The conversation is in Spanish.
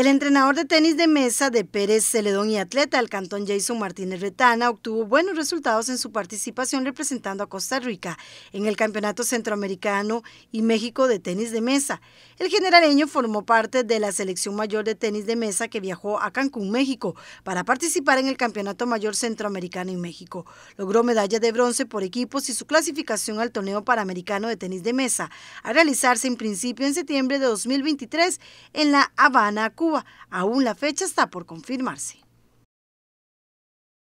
El entrenador de tenis de mesa de Pérez Celedón y atleta del cantón Jason Martínez Retana obtuvo buenos resultados en su participación representando a Costa Rica en el Campeonato Centroamericano y México de Tenis de Mesa. El generaleño formó parte de la selección mayor de tenis de mesa que viajó a Cancún, México, para participar en el Campeonato Mayor Centroamericano y México. Logró medalla de bronce por equipos y su clasificación al torneo panamericano de tenis de mesa, a realizarse en principio en septiembre de 2023 en La Habana, Cuba Aún la fecha está por confirmarse.